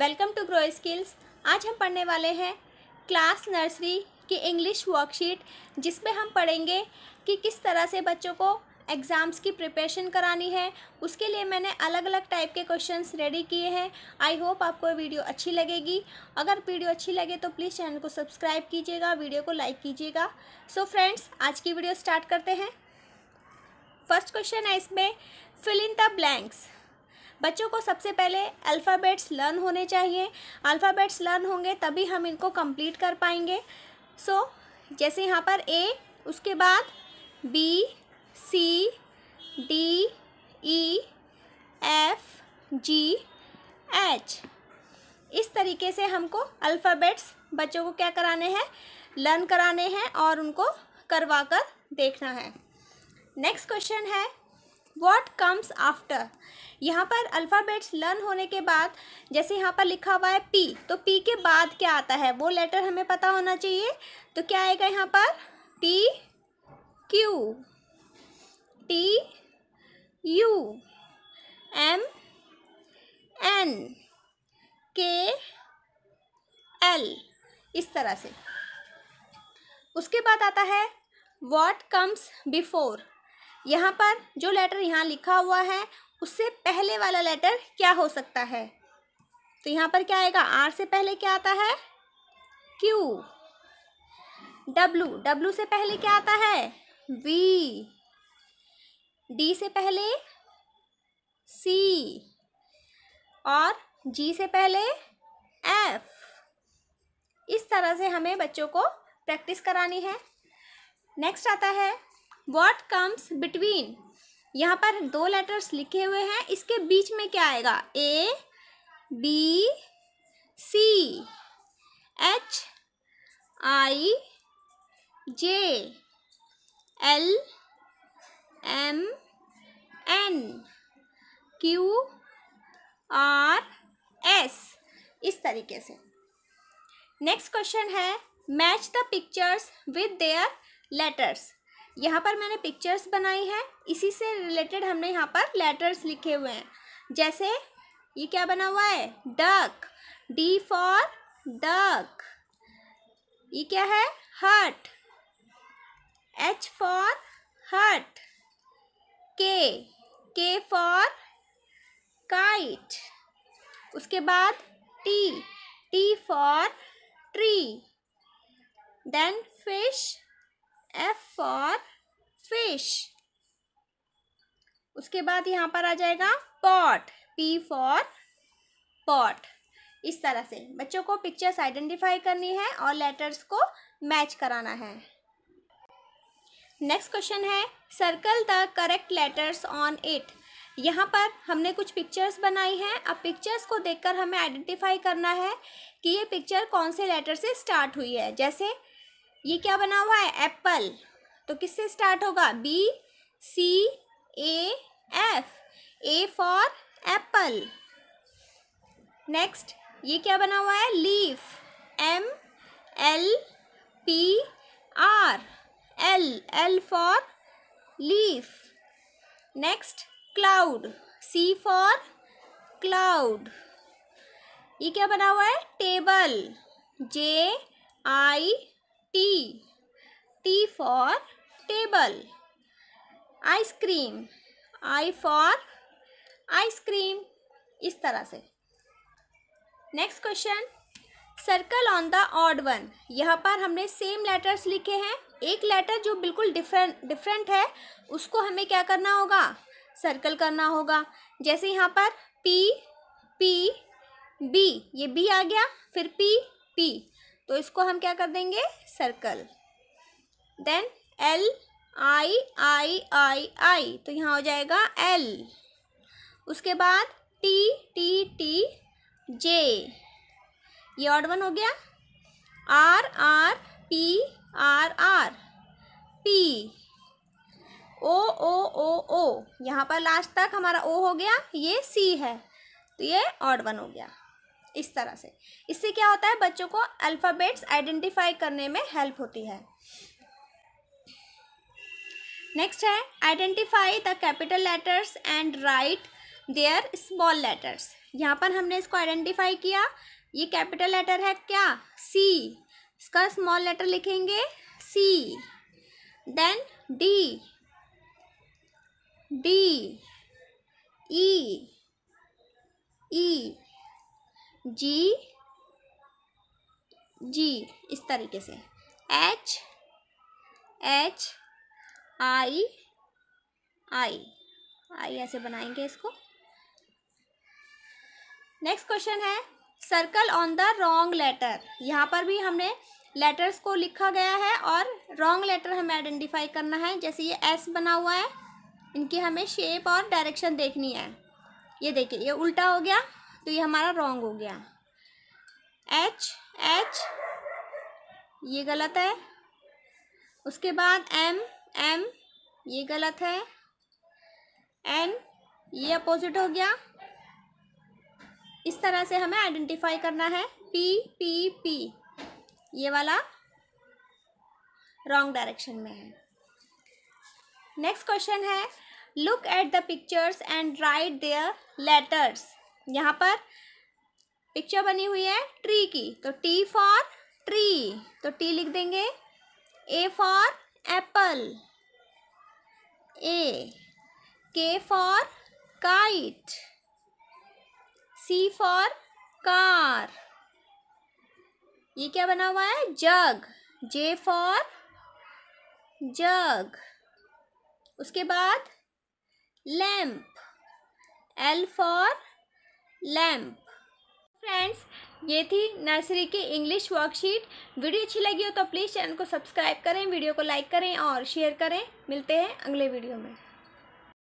welcome to grow skills आज हम पढ़ने वाले हैं क्लास नर्सरी की इंग्लिश वर्कशीट जिसमें हम पढ़ेंगे कि किस तरह से बच्चों को एग्ज़ाम्स की प्रिपरेशन करानी है उसके लिए मैंने अलग अलग टाइप के क्वेश्चंस रेडी किए हैं आई होप आपको वीडियो अच्छी लगेगी अगर वीडियो अच्छी लगे तो प्लीज़ चैनल को सब्सक्राइब कीजिएगा वीडियो को लाइक कीजिएगा सो फ्रेंड्स आज की वीडियो स्टार्ट करते हैं फर्स्ट क्वेश्चन है इसमें फिल इन द ब्लैंक्स बच्चों को सबसे पहले अल्फ़ाबेट्स लर्न होने चाहिए अल्फ़ाबेट्स लर्न होंगे तभी हम इनको कंप्लीट कर पाएंगे सो so, जैसे यहाँ पर ए उसके बाद B C D E F G H इस तरीके से हमको अल्फ़ाबेट्स बच्चों को क्या कराने हैं लर्न कराने हैं और उनको करवा कर देखना है नेक्स्ट क्वेश्चन है वॉट कम्स आफ्टर यहाँ पर अल्फ़ाबेट्स लर्न होने के बाद जैसे यहाँ पर लिखा हुआ है पी तो पी के बाद क्या आता है वो लेटर हमें पता होना चाहिए तो क्या आएगा यहाँ पर P Q T U M N K L इस तरह से उसके बाद आता है वॉट कम्स बिफोर यहाँ पर जो लेटर यहाँ लिखा हुआ है उससे पहले वाला लेटर क्या हो सकता है तो यहाँ पर क्या आएगा आर से पहले क्या आता है क्यू डब्लू डब्लू से पहले क्या आता है वी डी से पहले सी और जी से पहले एफ इस तरह से हमें बच्चों को प्रैक्टिस करानी है नेक्स्ट आता है वॉट कम्स बिटवीन यहाँ पर दो लेटर्स लिखे हुए हैं इसके बीच में क्या आएगा A B C H I J L M N Q R S इस तरीके से नेक्स्ट क्वेश्चन है match the pictures with their letters यहाँ पर मैंने पिक्चर्स बनाई है इसी से रिलेटेड हमने यहाँ पर लेटर्स लिखे हुए हैं जैसे ये क्या बना हुआ है डक डी फॉर डक ये क्या है हट एच फॉर हट के के फॉर काइट उसके बाद T T for tree then fish F for fish उसके बाद यहाँ पर आ जाएगा पॉट पी फॉर पॉट इस तरह से बच्चों को पिक्चर्स आइडेंटिफाई करनी है और लेटर्स को मैच कराना है नेक्स्ट क्वेश्चन है circle the correct letters on it यहाँ पर हमने कुछ पिक्चर्स बनाई हैं अब पिक्चर्स को देखकर हमें आइडेंटिफाई करना है कि ये पिक्चर कौन से लेटर से स्टार्ट हुई है जैसे ये क्या बना हुआ है एप्पल तो किससे स्टार्ट होगा B C A F A for apple next ये क्या बना हुआ है leaf M L P R L L for leaf next cloud C for cloud ये क्या बना हुआ है table J I T T for table ice cream I for ice cream इस तरह से next question circle on the odd one यहाँ पर हमने सेम लेटर्स लिखे हैं एक लेटर जो बिल्कुल डिफरेंट डिफरेंट है उसको हमें क्या करना होगा सर्कल करना होगा जैसे यहाँ पर पी पी बी ये बी आ गया फिर पी पी तो इसको हम क्या कर देंगे circle then L I I I I तो यहाँ हो जाएगा एल उसके बाद टी टी टी जे ये ऑड वन हो गया R R P R R P O O O O यहाँ पर लास्ट तक हमारा ओ हो गया ये सी है तो ये ऑड वन हो गया इस तरह से इससे क्या होता है बच्चों को अल्फ़ाबेट्स आइडेंटिफाई करने में हेल्प होती है नेक्स्ट है identify the capital letters and write their small letters यहाँ पर हमने इसको आइडेंटिफाई किया ये कैपिटल लेटर है क्या सी इसका स्मॉल लेटर लिखेंगे C then D D E E G G इस तरीके से एच एच आई आई आई ऐसे बनाएंगे इसको नेक्स्ट क्वेश्चन है circle on the wrong letter यहाँ पर भी हमने लेटर्स को लिखा गया है और रॉन्ग लेटर हमें आइडेंटिफाई करना है जैसे ये एस बना हुआ है इनकी हमें शेप और डायरेक्शन देखनी है ये देखिए ये उल्टा हो गया तो ये हमारा रॉन्ग हो गया एच एच ये गलत है उसके बाद एम एम ये गलत है एन ये अपोजिट हो गया इस तरह से हमें आइडेंटिफाई करना है पी पी पी ये वाला रॉन्ग डायरेक्शन में है नेक्स्ट क्वेश्चन है look at the pictures and write their letters यहाँ पर पिक्चर बनी हुई है ट्री की तो टी फॉर ट्री तो टी लिख देंगे A for apple A K for kite C for car ये क्या बना हुआ है जग जे फॉर जग उसके बाद lamp L for lamp friends ये थी नर्सरी की इंग्लिश वर्कशीट वीडियो अच्छी लगी हो तो प्लीज़ चैनल को सब्सक्राइब करें वीडियो को लाइक करें और शेयर करें मिलते हैं अगले वीडियो में